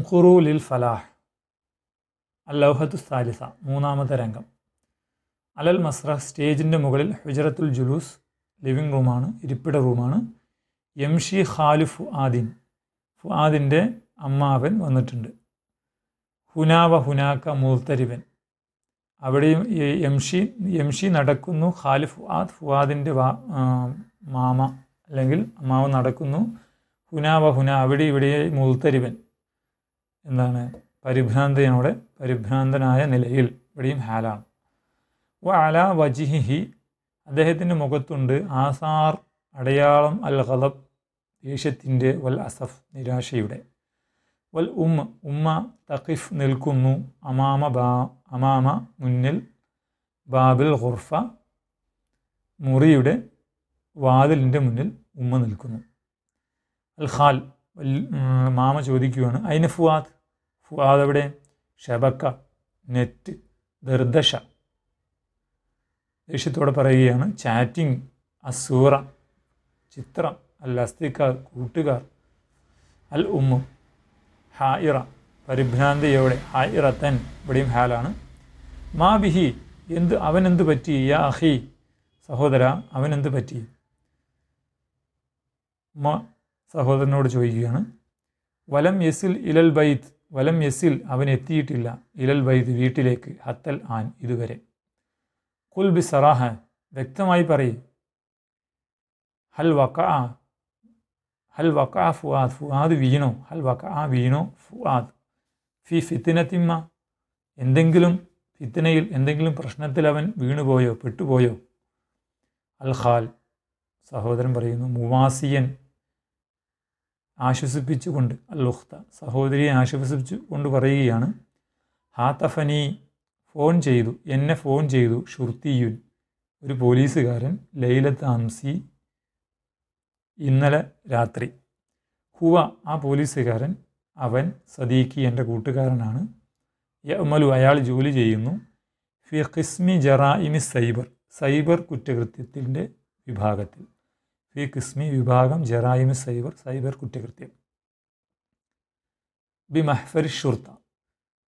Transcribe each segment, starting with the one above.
അൻകുറു ലിൽ ഫലാഹ് അല്ലൗഹത്തു സാലിസ മൂന്നാമത്തെ രംഗം അലൽ മസ്ര സ്റ്റേജിൻ്റെ മുകളിൽ ഹുജറത്തുൽ ജുലൂസ് ലിവിംഗ് റൂമാണ് ഇരിപ്പിട റൂമാണ് എംഷി ഖാലു ഫുആദിൻ ഫുആദിൻ്റെ അമ്മാവൻ വന്നിട്ടുണ്ട് ഹുനാവ ഹുനാക്ക മൂർത്തരിവൻ അവിടെയും എം ഷി നടക്കുന്നു ഖാലു ഫുആദ് ഫുആദിൻ്റെ മാമ അല്ലെങ്കിൽ അമ്മാവ് നടക്കുന്നു ഹുനാവ ഹുന അവിടെ ഇവിടെ മൂർത്തരിവൻ എന്താണ് പരിഭ്രാന്തനോടെ പരിഭ്രാന്തനായ നിലയിൽ ഇവിടെയും ഹാലാണ് വ അല വജിഹി അദ്ദേഹത്തിൻ്റെ മുഖത്തുണ്ട് ആസാർ അടയാളം അൽ ഹലബ് ദേഷ്യത്തിൻ്റെ വൽ അസഫ് നിരാശയുടെ വൽ ഉമ്മ ഉമ്മ തഖിഫ് നിൽക്കുന്നു അമാമ ബാ അമാമ മുന്നിൽ ബാബിൽ ഖുർഫ മുറിയുടെ വാതിലിൻ്റെ മുന്നിൽ ഉമ്മ നിൽക്കുന്നു അൽ ഖാൽ മാമ ചോദിക്കുകയാണ് അതിന് ഫുവാദ് ഫുവാദ് എവിടെ ഷബക്ക നെറ്റ് ദർദശ ദേഷ്യത്തോടെ പറയുകയാണ് ചാറ്റിംഗ് അസൂറ ചിത്രം അൽ അസ്തിക്കാർ കൂട്ടുകാർ അൽ ഉമ്മു ഹായിറ പരിഭ്രാന്തിയോടെ തൻ ഇവിടെയും ഹാലാണ് മാ ബിഹി എന്ത് അവനെന്ത് പറ്റി യാ അഹി സഹോദര അവനെന്ത് പറ്റി സഹോദരനോട് ചോദിക്കുകയാണ് വലം യസിൽ ഇലൽ ബൈത്ത് വലം യസിൽ അവൻ എത്തിയിട്ടില്ല ഇലൽ ബൈത്ത് വീട്ടിലേക്ക് ഹത്തൽ ആൻ ഇതുവരെ കുൽ ബി സറാഹ വ്യക്തമായി പറയും ഹൽ വക്ക ഹൽ വക്ക ഫുആദ് ഫുആദ് വീണോ ഹൽ വക്ക വീണോ ഫുആദ് ഫി ഫിത്തിനത്തിമ്മ എന്തെങ്കിലും ഫിത്തിനയിൽ എന്തെങ്കിലും പ്രശ്നത്തിൽ അവൻ വീണുപോയോ പെട്ടുപോയോ അൽ ഖാൽ സഹോദരൻ പറയുന്നു മുവാസിയൻ ആശ്വസിപ്പിച്ചുകൊണ്ട് അല്ലുഹ്ത സഹോദരിയെ ആശ്വസിപ്പിച്ചു കൊണ്ട് പറയുകയാണ് ഹാത്തഫനി ഫോൺ ചെയ്തു എന്നെ ഫോൺ ചെയ്തു ഷുർത്തിയുൻ ഒരു പോലീസുകാരൻ ലൈലത്ത് അംസി ഇന്നലെ രാത്രി ഹുവ ആ പോലീസുകാരൻ അവൻ സദീഖി എൻ്റെ കൂട്ടുകാരനാണ് യമലു അയാൾ ജോലി ചെയ്യുന്നു ഫി ഖിസ്മി ജറായിമി സൈബർ സൈബർ കുറ്റകൃത്യത്തിൻ്റെ വിഭാഗത്തിൽ ഫി കിസ്മി വിഭാഗം ജറായിമി സൈബർ സൈബർ കുറ്റകൃത്യം ബി മെഹ്ഫർ ഷുർത്ത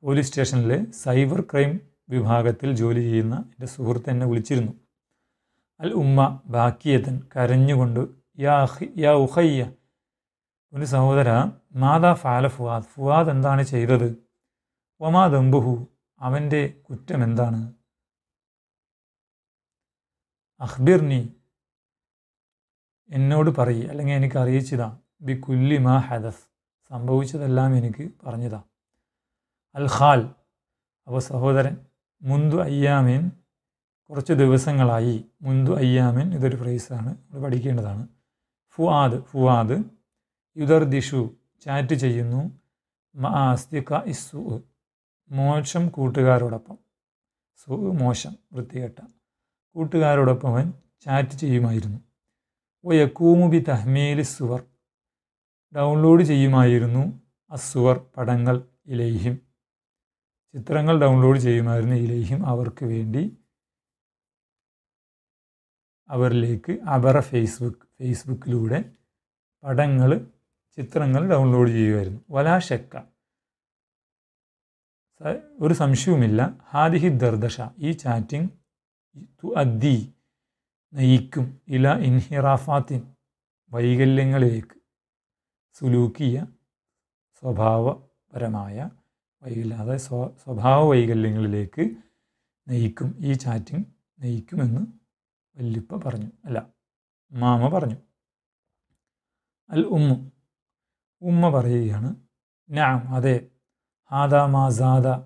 പോലീസ് സ്റ്റേഷനിലെ സൈബർ ക്രൈം വിഭാഗത്തിൽ ജോലി ചെയ്യുന്ന എൻ്റെ സുഹൃത്ത് എന്നെ വിളിച്ചിരുന്നു അൽ ഉമ്മ ബാക്കിയതൻ കരഞ്ഞുകൊണ്ട് യാ ഉഹയ്യ ഒരു സഹോദര മാതാ ഫാല ഫുവാദ് ഫുവാദ് എന്താണ് ചെയ്തത് ഒമാ ദമ്പുഹു അവൻ്റെ എന്താണ് അഹ്ബിർനി എന്നോട് പറയുക അല്ലെങ്കിൽ എനിക്ക് അറിയിച്ചതാ ബി കുല്ലി മാ ഹദസ് സംഭവിച്ചതെല്ലാം എനിക്ക് പറഞ്ഞതാ അൽ ഖാൽ അപ്പോൾ സഹോദരൻ മുന്തു അയ്യാമീൻ കുറച്ച് ദിവസങ്ങളായി മുന്തു അയ്യാമീൻ ഇതൊരു ഫ്രേസാണ് നമ്മൾ പഠിക്കേണ്ടതാണ് ഫുആദ് ഫുആദ് യുദർ ദിഷു ചാറ്റ് ചെയ്യുന്നു മാസ്തിക ഇസ്സു മോശം കൂട്ടുകാരോടൊപ്പം സു മോശം വൃത്തികെട്ട കൂട്ടുകാരോടൊപ്പം അവൻ ചാറ്റ് ചെയ്യുമായിരുന്നു ഒയക്കൂമുബി തഹ്മേലി സുവർ ഡൗൺലോഡ് ചെയ്യുമായിരുന്നു അസുവർ പടങ്ങൾ ഇലേഹിം ചിത്രങ്ങൾ ഡൗൺലോഡ് ചെയ്യുമായിരുന്നു ഇലേഹിം അവർക്ക് വേണ്ടി അവരിലേക്ക് അവര ഫേസ്ബുക്ക് ഫേസ്ബുക്കിലൂടെ പടങ്ങൾ ചിത്രങ്ങൾ ഡൗൺലോഡ് ചെയ്യുമായിരുന്നു വലാശക്ക ഒരു സംശയവുമില്ല ഹാദിഹി ദർദശ ഈ ചാറ്റിംഗ് തു അദ്ദി നയിക്കും ഇല ഇൻഹിറാഫാത്തിൻ വൈകല്യങ്ങളിലേക്ക് സുലൂക്കിയ സ്വഭാവപരമായ വൈകല്യം അതായത് സ്വ സ്വഭാവ വൈകല്യങ്ങളിലേക്ക് നയിക്കും ഈ ചാറ്റിംഗ് നയിക്കുമെന്ന് വല്ലിപ്പ പറഞ്ഞു അല്ല മാമ പറഞ്ഞു അൽ ഉമ്മു ഉമ്മ പറയുകയാണ് നാം അതെ ഹാദാ മാസാദ സാദ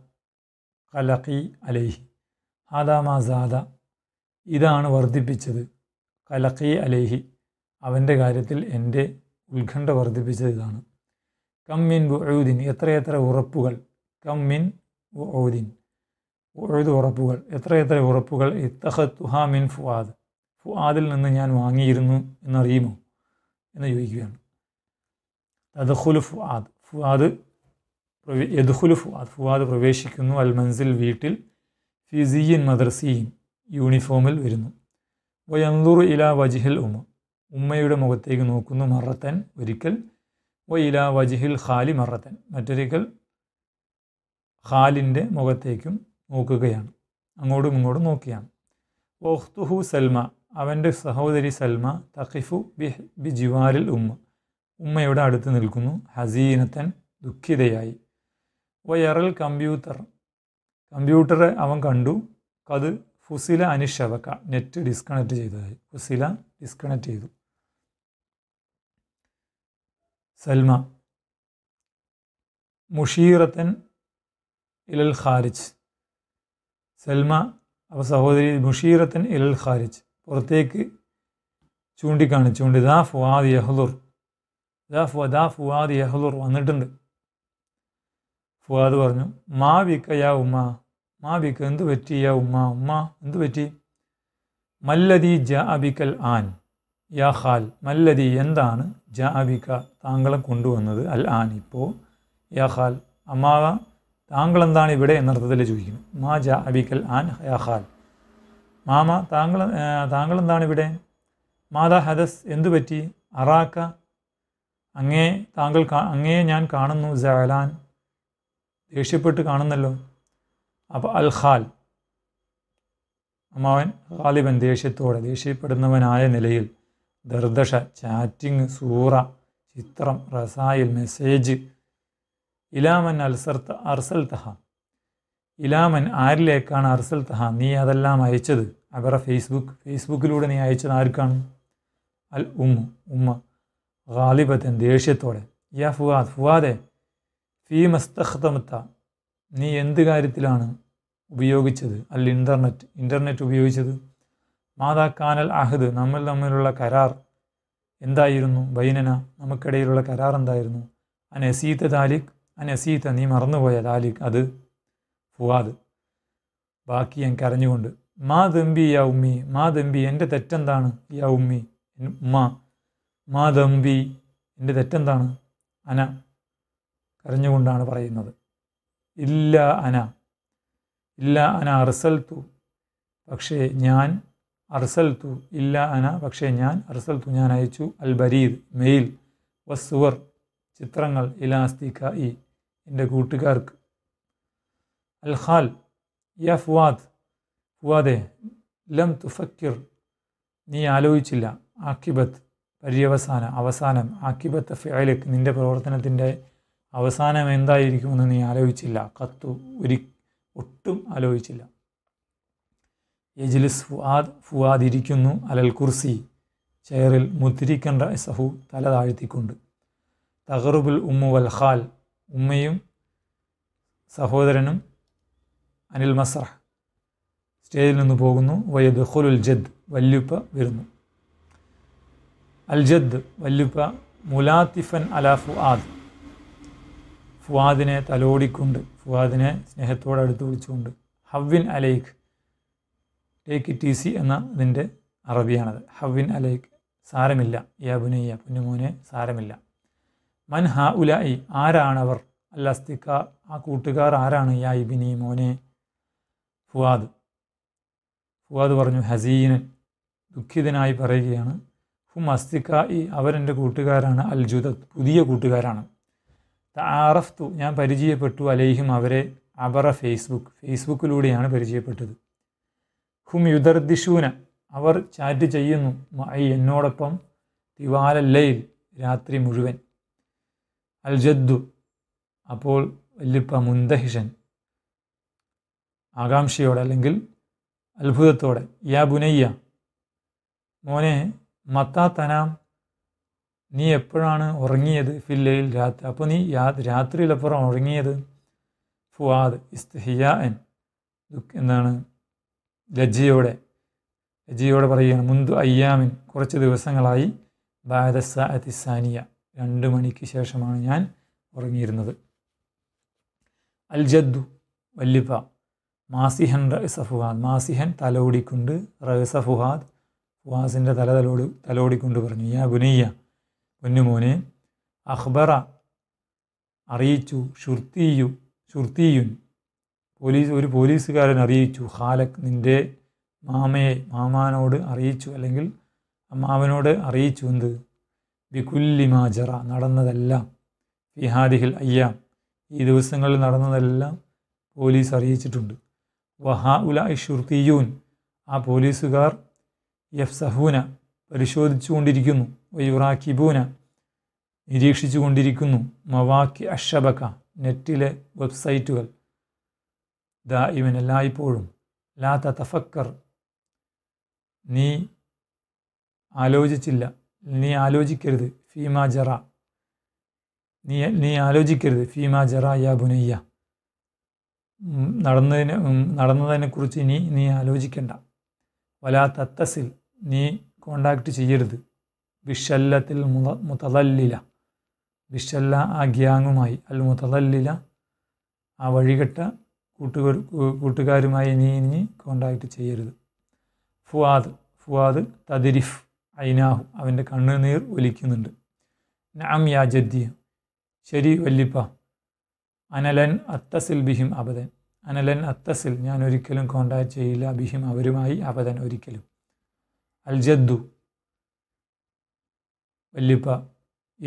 കലഖി അലൈഹി ഹാദാ മാസാദ ഇതാണ് വർദ്ധിപ്പിച്ചത് കലക്കി അലേഹി അവൻ്റെ കാര്യത്തിൽ എൻ്റെ ഉത്കണ്ഠ വർദ്ധിപ്പിച്ചത് ഇതാണ് മിൻ ബുഊദിൻ എത്രയെത്ര ഉറപ്പുകൾ മിൻ ബുഊദിൻ ഉഴുത് ഉറപ്പുകൾ എത്രയെത്ര ഉറപ്പുകൾ ഇത്തഹത്തുഹ മിൻ ഫുആദ് ഫുആദിൽ നിന്ന് ഞാൻ വാങ്ങിയിരുന്നു എന്നറിയുമോ എന്ന് ചോദിക്കുകയാണ് തദ്ഖുലു ഫുആദ് ഫുആദ് യദ്ഖുലു ഫുആദ് ഫുആദ് പ്രവേശിക്കുന്നു അൽ മൻസിൽ വീട്ടിൽ ഫിസിയിൻ മദ്രസീൻ യൂണിഫോമിൽ വരുന്നു വയന്തൂർ ഇല വജിഹിൽ ഉമ്മ ഉമ്മയുടെ മുഖത്തേക്ക് നോക്കുന്നു മറത്തൻ ഒരിക്കൽ വ ഇല വജിഹിൽ ഖാലി മറത്തൻ മറ്റൊരിക്കൽ ഖാലിൻ്റെ മുഖത്തേക്കും നോക്കുകയാണ് അങ്ങോട്ടും ഇങ്ങോട്ടും നോക്കിയാണ് ഓഹ്തുഹു സൽമ അവൻ്റെ സഹോദരി സൽമ തഖിഫു ബി ബി ഉമ്മ ഉമ്മയുടെ അടുത്ത് നിൽക്കുന്നു ഹസീനത്തൻ ദുഃഖിതയായി വയറൽ കമ്പ്യൂട്ടർ കമ്പ്യൂട്ടറെ അവൻ കണ്ടു കത് ഫുസില അനിഷബക്ക നെറ്റ് ഡിസ്കണക്ട് ചെയ്തതായി ഫുസില ഡിസ്കണക്ട് ചെയ്തു സൽമ മുഷീറത്തൻ ഇലൽ ഖാരിജ് സൽമ അവ സഹോദരി മുഷീറത്തൻ ഇലൽ ഖാരിജ് പുറത്തേക്ക് ചൂണ്ടിക്കാണിച്ചുകൊണ്ട് ദാ ഫുവാദ് യഹ്ലുർ ദാ ഫു ദാ ഫുവാദ് യഹ്ലുർ വന്നിട്ടുണ്ട് ഫുവാദ് പറഞ്ഞു മാ വിക്കയാ ഉമ്മ മാബിക്ക് എന്തു പറ്റിയ ഉമ്മ ഉമ്മ എന്തു പറ്റി മല്ലതി ജ അബിക്കൽ ആൻ യാ ഹാൽ മല്ലതി എന്താണ് ജ അബിക്ക താങ്കളെ കൊണ്ടുവന്നത് അൽ ആൻ ഇപ്പോൾ യാ ഹാൽ അമ്മാവ താങ്കൾ എന്താണ് ഇവിടെ എന്നർത്ഥത്തിൽ ചോദിക്കുന്നു മാ ജ അബിക്കൽ ആൻ യാ ഹാൽ മാമ താങ്കൾ താങ്കൾ എന്താണ് ഇവിടെ മാതാ ഹദസ് എന്തു പറ്റി അറാക്ക അങ്ങേ താങ്കൾ അങ്ങേ ഞാൻ കാണുന്നു ജലാൻ ദേഷ്യപ്പെട്ട് കാണുന്നല്ലോ അപ്പോൾ അൽ ഖാൽ അമ്മാവൻ ഖാലിബൻ ദേഷ്യത്തോടെ ദേഷ്യപ്പെടുന്നവനായ നിലയിൽ ദർദശ ചാറ്റിംഗ് സൂറ ചിത്രം റസായിൽ മെസ്സേജ് ഇലാമൻ അൽസർത്ത തഹ ഇലാമൻ ആരിലേക്കാണ് തഹ നീ അതെല്ലാം അയച്ചത് അവരുടെ ഫേസ്ബുക്ക് ഫേസ്ബുക്കിലൂടെ നീ അയച്ചത് ആർക്കാണ് അൽ ഉമ്മു ഉമ്മ ഖാലിബത്തൻ ദേഷ്യത്തോടെ യാ ഫുവാദ് ഫുവാദെ ഫീ മസ്തഖ്തമത്ത നീ എന്ത് കാര്യത്തിലാണ് ഉപയോഗിച്ചത് അല്ല ഇൻ്റർനെറ്റ് ഇൻ്റർനെറ്റ് ഉപയോഗിച്ചത് മാതാ കാനൽ അഹദ് നമ്മൾ തമ്മിലുള്ള കരാർ എന്തായിരുന്നു ബൈനന നമുക്കിടയിലുള്ള കരാർ എന്തായിരുന്നു അനസീത്ത താലിഖ് അനസീത്ത നീ മറന്നുപോയ താലിഖ് അത് ഫുവാദ് ബാക്കി ഞാൻ കരഞ്ഞുകൊണ്ട് മാ ദമ്പി യാ ഉമ്മി മാ ദമ്പി എൻ്റെ തെറ്റെന്താണ് യാ ഉമ്മി ഉമ്മ മാ ദമ്പി എൻ്റെ തെറ്റെന്താണ് അന കരഞ്ഞുകൊണ്ടാണ് പറയുന്നത് ഇല്ല അന ഇല്ല അന അർസൽത്തു പക്ഷേ ഞാൻ അർസൽത്തു ഇല്ല അന പക്ഷേ ഞാൻ അർസൽത്തു ഞാൻ അയച്ചു അൽ ബരീദ് മെയിൽ വസ്സുവർ ചിത്രങ്ങൾ ഇലാസ്തിക ഇ എൻ്റെ കൂട്ടുകാർക്ക് അൽ ഖാൽ യ ഫുവാദ് ഫുവാദെ ലം തുഫക്കിർ നീ ആലോചിച്ചില്ല ആക്കിബത്ത് പര്യവസാന അവസാനം ആക്കിബത്ത് ഫിയലക്ക് നിന്റെ പ്രവർത്തനത്തിൻ്റെ അവസാനം എന്തായിരിക്കുമെന്ന് നീ ആലോചിച്ചില്ല കത്തു ഒരിക്കലും ഒട്ടും ആലോചിച്ചില്ല യജിലിസ് ഫുആദ് ഫുആദ് ഇരിക്കുന്നു അലൽ കുർസി ചെയറിൽ മുത്തിരിക്കേണ്ട സഹു തല താഴ്ത്തിക്കൊണ്ട് തഹറുബുൽ ഉമ്മു വൽ ഖാൽ ഉമ്മയും സഹോദരനും അനിൽ മസ്രഹ് സ്റ്റേജിൽ നിന്ന് പോകുന്നു വയദ്ഹുലുൽ ജദ് വല്യുപ്പ വരുന്നു അൽ ജദ് വല്യുപ്പ മുലാത്തിഫൻ അലാ ഫുആദ് ഫുവാദിനെ തലോടിക്കൊണ്ട് ഫുവാദിനെ സ്നേഹത്തോടെ അടുത്ത് വിളിച്ചുകൊണ്ട് ഹവ്വിൻ അലൈഖ് ടേക്ക് ഇറ്റ് ഈസി എന്ന ഇതിൻ്റെ അറബിയാണത് ഹവ്വിൻ അലൈഖ് സാരമില്ല യാബുനയ്യ പുന്നുമോനെ സാരമില്ല മൻ ഹ ഉലായി ആരാണവർ അല്ലസ്തിക്ക ആ കൂട്ടുകാർ ആരാണ് യാ ഇബിനി മോനെ ഫുവാദ് ഫുവാദ് പറഞ്ഞു ഹസീനൻ ദുഃഖിതനായി പറയുകയാണ് ഹും അസ്തിക്ക ഈ അവരെൻ്റെ കൂട്ടുകാരാണ് അൽജുദത്ത് പുതിയ കൂട്ടുകാരാണ് താറഫ്തു ഞാൻ പരിചയപ്പെട്ടു അലൈഹിം അവരെ അബറ ഫേസ്ബുക്ക് ഫേസ്ബുക്കിലൂടെയാണ് പരിചയപ്പെട്ടത് ഹും യുദർദിഷൂന അവർ ചാറ്റ് ചെയ്യുന്നു മൈ എന്നോടൊപ്പം തിവാലല്ലയിൽ രാത്രി മുഴുവൻ അൽ ജദ്ദു അപ്പോൾ വല്യപ്പ മുന്തഹിഷൻ ആകാംക്ഷയോടെ അല്ലെങ്കിൽ അത്ഭുതത്തോടെ യാ ബുനയ്യ മോനെ മത്താ തനാം നീ എപ്പോഴാണ് ഉറങ്ങിയത് ഫില്ലയിൽ രാത്രി അപ്പോൾ നീ യാ രാത്രിയിലപ്പുറം ഉറങ്ങിയത് ഫുവാദ് ഇസ്തഹിയ എൻ എന്താണ് ലജ്ജിയോടെ ലജ്ജിയോടെ പറയുകയാണ് മുന്തു അയ്യാമിൻ കുറച്ച് ദിവസങ്ങളായി ബാദസ അതിസാനിയ രണ്ട് മണിക്ക് ശേഷമാണ് ഞാൻ ഉറങ്ങിയിരുന്നത് അൽ ജദ്ദു വല്ലിപ്പ മാസിഹൻ റഹ്സഫുഹാദ് മാസിഹൻ തലോടിക്കൊണ്ട് റഹ്സഫുഹാദ് ഫുഹാസിൻ്റെ തല തലോടി തലോടിക്കൊണ്ട് പറഞ്ഞു യാ ബുനയ്യ പൊന്നുമോനെ അഖ്ബറ അറിയിച്ചു ഷുർത്തിയു ഷുർത്തിയുൻ പോലീസ് ഒരു പോലീസുകാരൻ അറിയിച്ചു ഖാലക് നിൻ്റെ മാമയെ മാമാനോട് അറിയിച്ചു അല്ലെങ്കിൽ മാമനോട് അറിയിച്ചു എന്ത് മാജറ നടന്നതെല്ലാം ഫിഹാദിഹിൽ അയ്യാം ഈ ദിവസങ്ങളിൽ നടന്നതെല്ലാം പോലീസ് അറിയിച്ചിട്ടുണ്ട് വഹാ ഉല ഷുർത്തിയൂൻ ആ പോലീസുകാർ യഫ് സഹൂന പരിശോധിച്ചുകൊണ്ടിരിക്കുന്നു യുറാക്കിബൂന നിരീക്ഷിച്ചു കൊണ്ടിരിക്കുന്നു മവാക്കി അഷബക്ക നെറ്റിലെ വെബ്സൈറ്റുകൾ ദാ ഇവൻ എല്ലായ്പ്പോഴും ലാ തഫക്കർ നീ ആലോചിച്ചില്ല നീ ആലോചിക്കരുത് ഫീമ ജറ നീ നീ ആലോചിക്കരുത് ഫീമ ജറ യാ ബുനയ്യ നടന്നതിനെ നടന്നതിനെക്കുറിച്ച് നീ നീ ആലോചിക്കണ്ട വലാ തത്തസിൽ നീ കോണ്ടാക്ട് ചെയ്യരുത് വിഷല്ലത്തിൽ മുത മുതതല്ലില വിഷല്ല ആ ഗ്യാങ്ങുമായി അൽ മുതതല്ലില ആ വഴികെട്ട കൂട്ടുകാർ കൂട്ടുകാരുമായി ഇനി ഇനി കോണ്ടാക്ട് ചെയ്യരുത് ഫുവാദ് ഫുവാദ് തദിരിഫ് ഐനാഹു അവൻ്റെ കണ്ണുനീർ ഒലിക്കുന്നുണ്ട് നാം യാ ജദ്ദി ശരി വല്ലിപ്പ അനലൻ അത്തസിൽ ബിഹിം അബദൻ അനലൻ അത്തസിൽ ഞാൻ ഒരിക്കലും കോണ്ടാക്ട് ചെയ്യില്ല ബിഹിം അവരുമായി അബദൻ ഒരിക്കലും അൽ ജദ്ദു വല്ലിപ്പ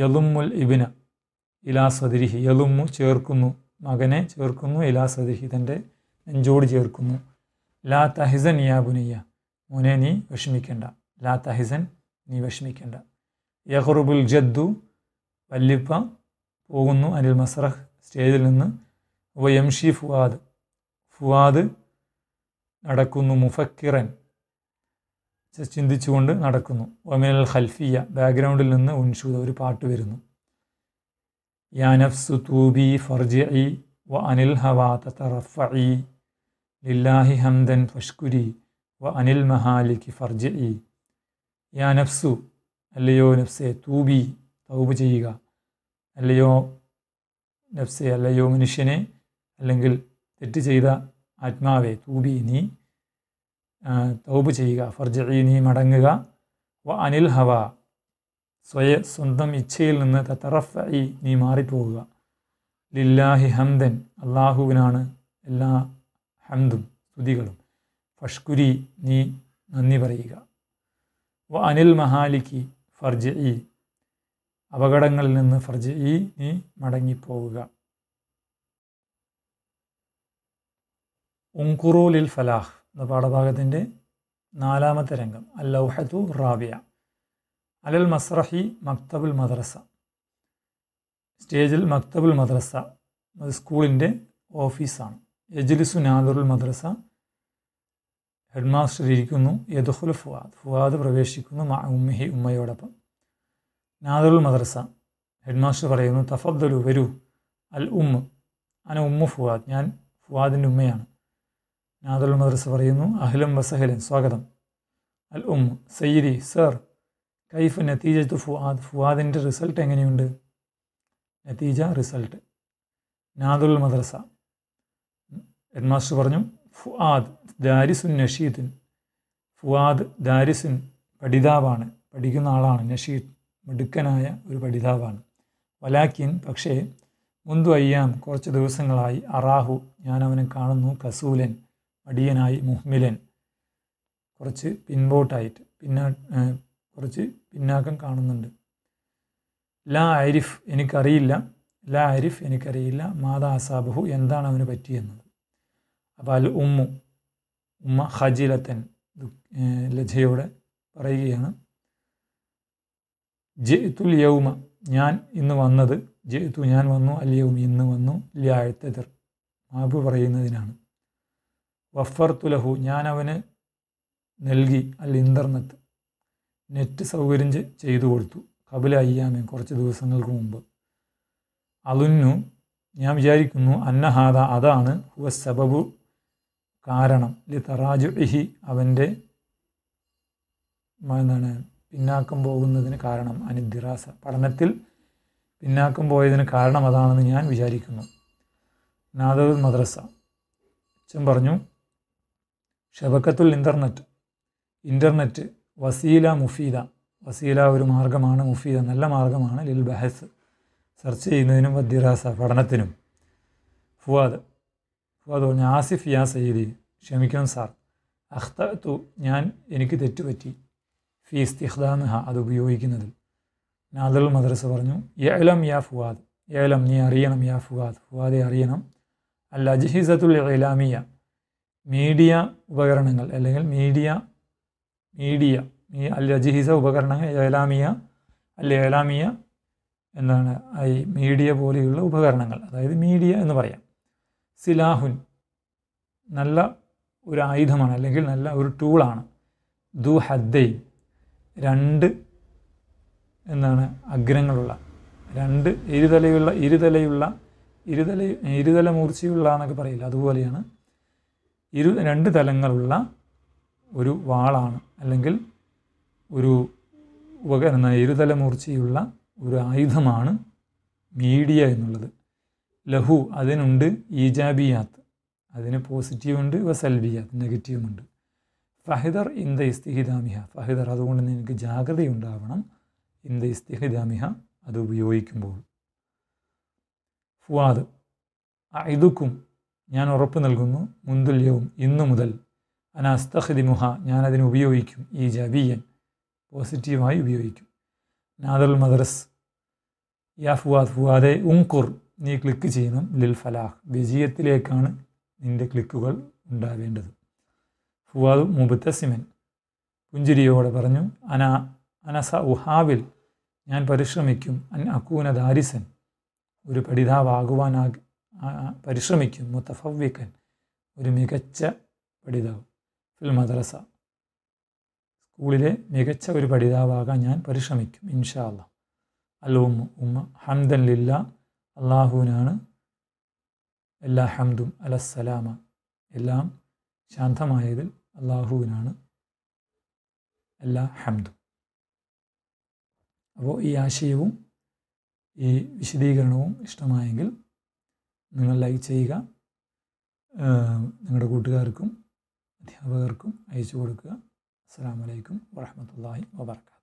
യലുമുൽ ഇബിന ഇലാ സദിരിഹി യലുമു ചേർക്കുന്നു മകനെ ചേർക്കുന്നു ഇലാ സദിരിഹി തൻ്റെ നെഞ്ചോട് ചേർക്കുന്നു ലാ തഹിസൻ യാ ബുനയ്യ മോനെ നീ വിഷമിക്കേണ്ട ലാ തഹിസൻ നീ വിഷമിക്കേണ്ട യഹ്റുബുൽ ജദ്ദു വല്ലിപ്പ പോകുന്നു അനിൽ മസ്രഹ് സ്റ്റേജിൽ നിന്ന് വയംഷി ഫുവാദ് ഫുവാദ് നടക്കുന്നു മുഫക്കിറൻ ചിന്തിച്ചുകൊണ്ട് നടക്കുന്നു ഒമിനൽ ഹൽഫിയ ബാക്ക്ഗ്രൗണ്ടിൽ നിന്ന് ഉൻഷൂദ ഒരു പാട്ട് വരുന്നു യാനഫ്സു തൂബി ഫർജി വ അനിൽ ഹവാ തറഫ ലില്ലാഹി ഹംദൻ ഫഷ്കുരി വ അനിൽ മഹാലിക്ക് ഫർജി യാ നഫ്സു അല്ലയോ നഫ്സെ തൂബി തൗബ് ചെയ്യുക അല്ലയോ നഫ്സെ അല്ലയോ മനുഷ്യനെ അല്ലെങ്കിൽ തെറ്റ് ചെയ്ത ആത്മാവെ തൂബി നീ തൗബ് ചെയ്യുക ഫർജി നീ മടങ്ങുക വ അനിൽ ഹവ സ്വയ സ്വന്തം ഇച്ഛയിൽ നിന്ന് തറഫ് ഈ നീ മാറിപ്പോകുക ലില്ലാഹി ഹംദൻ അള്ളാഹുവിനാണ് എല്ലാ ഹംദും സ്തുതികളും ഫഷ്കുരി നീ നന്ദി പറയുക വ അനിൽ മഹാലിക്ക് ഫർജ് ഈ അപകടങ്ങളിൽ നിന്ന് ഫർജ് ഈ നീ മടങ്ങിപ്പോവുക ഉങ്കുറൂലിൽ ഫലാഹ് എന്ന പാഠഭാഗത്തിൻ്റെ നാലാമത്തെ രംഗം അൽ ലൗഹത്തു റാബിയ അലൽ മസ്റഹി മക്തബുൽ മദ്രസ സ്റ്റേജിൽ മക്തബുൽ മദ്രസ അത് സ്കൂളിൻ്റെ ഓഫീസാണ് യജ്ലിസു നാദറുൽ മദ്രസ ഹെഡ് മാസ്റ്റർ ഇരിക്കുന്നു യദുഹുൽ ഫുവാദ് ഫുവാദ് പ്രവേശിക്കുന്നു മാ ഉമ്മഹി ഉമ്മയോടൊപ്പം നാദറുൽ മദ്രസ ഹെഡ് മാസ്റ്റർ പറയുന്നു തഫദ്ദലു വരൂ അൽ ഉമ്മ അന ഉമ്മു ഫുവാദ് ഞാൻ ഫുവാദിൻ്റെ ഉമ്മയാണ് നാദുൽ മദ്രസ് പറയുന്നു അഹ്ലം വസഹലൻ സ്വാഗതം അൽ ഉം സയ്യിദി സർ കൈഫ് നത്തീജത്ത് ഫുആദ് ഫുആദിൻ്റെ റിസൾട്ട് എങ്ങനെയുണ്ട് നത്തീജ റിസൾട്ട് നാദുൽ മദ്രസ ഹെഡ് മാസ്റ്റർ പറഞ്ഞു ഫുആദ് ദാരിസുൻ നഷീദിൻ ഫുആദ് ദാരിസുൻ പഠിതാവാണ് പഠിക്കുന്ന ആളാണ് നഷീദ് മിടുക്കനായ ഒരു പഠിതാവാണ് വലാക്കിൻ പക്ഷേ മുന്തു അയ്യാം കുറച്ച് ദിവസങ്ങളായി അറാഹു ഞാൻ അവനെ കാണുന്നു കസൂലൻ മടിയനായി മുഹ്മിലൻ കുറച്ച് പിൻപോട്ടായിട്ട് പിന്നാ കുറച്ച് പിന്നാക്കം കാണുന്നുണ്ട് ലാ ആരിഫ് എനിക്കറിയില്ല ലാ ആരിഫ് എനിക്കറിയില്ല മാതാ അസാബുഹു എന്താണ് അവന് പറ്റിയെന്നത് അപ്പോൾ അൽ ഉമ്മു ഉമ്മ ഹജിലത്തൻ ലജയോടെ പറയുകയാണ് തുൽ യൗമ ഞാൻ ഇന്ന് വന്നത് തു ഞാൻ വന്നു അൽ യൗമി ഇന്ന് വന്നു ലിയാഴ്ത്തെതിർ മാബു പറയുന്നതിനാണ് വഫർത്തുലഹു ഞാനവന് നൽകി അൽ ഇൻ്റർനെറ്റ് നെറ്റ് സൗകര്യം ചെയ്തു കൊടുത്തു കപില അയ്യാമേ കുറച്ച് ദിവസങ്ങൾക്ക് മുമ്പ് അതുന്നു ഞാൻ വിചാരിക്കുന്നു അന്നഹാദ അതാണ് ഹുവ സബബു കാരണം ലി തറാജു ഇഹി അവൻ്റെ എന്താണ് പിന്നാക്കം പോകുന്നതിന് കാരണം അനിദ്ദിറാസ പഠനത്തിൽ പിന്നാക്കം പോയതിന് കാരണം അതാണെന്ന് ഞാൻ വിചാരിക്കുന്നു നാദവ് മദ്രസ അച്ഛൻ പറഞ്ഞു ഷബക്കത്തുൽ ഇൻ്റർനെറ്റ് ഇൻ്റർനെറ്റ് വസീല മുഫീദ വസീല ഒരു മാർഗമാണ് മുഫീദ നല്ല മാർഗമാണ് ലിൽ ബഹസ് സെർച്ച് ചെയ്യുന്നതിനും വദ്യറാസ പഠനത്തിനും ഫുവാദ് ഫുവാദ് പറഞ്ഞു ആസിഫ് യാ സയ്യിദി ക്ഷമിക്കണം സാർ അഖ്തത്തു ഞാൻ എനിക്ക് തെറ്റുപറ്റി ഫി ഇസ്തിഖ്ദാമിഹ അത് ഉപയോഗിക്കുന്നതിൽ നാദൽ മദ്രസ പറഞ്ഞു ഏലം യാ ഫുവാദ് ഏലം നീ അറിയണം യാ ഫുവാദ് ഫുവാദെ അറിയണം അൽ അജ്ഹിസത്തുൽ ഇലാമിയ മീഡിയ ഉപകരണങ്ങൾ അല്ലെങ്കിൽ മീഡിയ മീഡിയ ഈ അൽ അജിഹിസ ഉപകരണങ്ങൾ ഏലാമിയ അല്ല ഏലാമിയ എന്താണ് ഈ മീഡിയ പോലെയുള്ള ഉപകരണങ്ങൾ അതായത് മീഡിയ എന്ന് പറയാം സിലാഹുൻ നല്ല ഒരു ആയുധമാണ് അല്ലെങ്കിൽ നല്ല ഒരു ടൂളാണ് ദു ഹദ്ദൈ രണ്ട് എന്താണ് അഗ്രങ്ങളുള്ള രണ്ട് ഇരുതലയുള്ള ഇരുതലയുള്ള ഇരുതല ഇരുതല മൂർച്ചയുള്ള എന്നൊക്കെ പറയില്ല അതുപോലെയാണ് ഇരു രണ്ട് തലങ്ങളുള്ള ഒരു വാളാണ് അല്ലെങ്കിൽ ഒരു ഉപകരണ ഇരുതല മൂർച്ചയുള്ള ഒരു ആയുധമാണ് മീഡിയ എന്നുള്ളത് ലഹു അതിനുണ്ട് ഈജാബിയാത്ത് അതിന് പോസിറ്റീവുണ്ട് സെൽബിയാത്ത് നെഗറ്റീവുമുണ്ട് ഫഹിദർ ഇന്ത ഇസ്തിഹിദാമിഹ ഫഹിദർ അതുകൊണ്ട് നിനക്ക് ജാഗ്രതയുണ്ടാവണം ഇന്ത ഇസ്തിഹിദാമിഹ അത് ഉപയോഗിക്കുമ്പോൾ ഫുവാദ് ഐദുക്കും ഞാൻ ഉറപ്പ് നൽകുന്നു മുന്തുല്യവും ഇന്നു മുതൽ അന അസ്തഹിദിമുഹ ഞാനതിനെ ഉപയോഗിക്കും ഈ ജബിയൻ പോസിറ്റീവായി ഉപയോഗിക്കും നാദൽ മദ്രസ് യാ ഫുവാദ് ഫുവാദെ ഉങ്കുർ നീ ക്ലിക്ക് ചെയ്യണം ലിൽ ഫലാഹ് വിജയത്തിലേക്കാണ് നിൻ്റെ ക്ലിക്കുകൾ ഉണ്ടാവേണ്ടത് ഫുവാദ് മുബത്തസിമൻ പുഞ്ചിരിയോടെ പറഞ്ഞു അന അനസ ഉഹാവിൽ ഞാൻ പരിശ്രമിക്കും അൻ അക്കൂന ദാരിസൻ ഒരു പഠിതാവാകുവാനാകും പരിശ്രമിക്കും മുത്തഫവ്വിക്കൻ ഒരു മികച്ച പഠിതാവ് ഫിൽ മദ്രസ സ്കൂളിലെ മികച്ച ഒരു പഠിതാവാകാൻ ഞാൻ പരിശ്രമിക്കും ഇൻഷാ അല്ല അല്ല ഉമ്മ ഉമ്മ ഹംദൻ ലില്ല അള്ളാഹുവിനാണ് എല്ലാ ഹംദും അലസ്സലാമ എല്ലാം ശാന്തമായതിൽ അള്ളാഹുവിനാണ് എല്ലാ ഹംദും അപ്പോൾ ഈ ആശയവും ഈ വിശദീകരണവും ഇഷ്ടമായെങ്കിൽ നിങ്ങൾ ലൈക്ക് ചെയ്യുക നിങ്ങളുടെ കൂട്ടുകാർക്കും അധ്യാപകർക്കും അയച്ചു കൊടുക്കുക അസ്സാം വലൈക്കും വാഹമത്തല്ലാഹി വാബർക്കാത്തു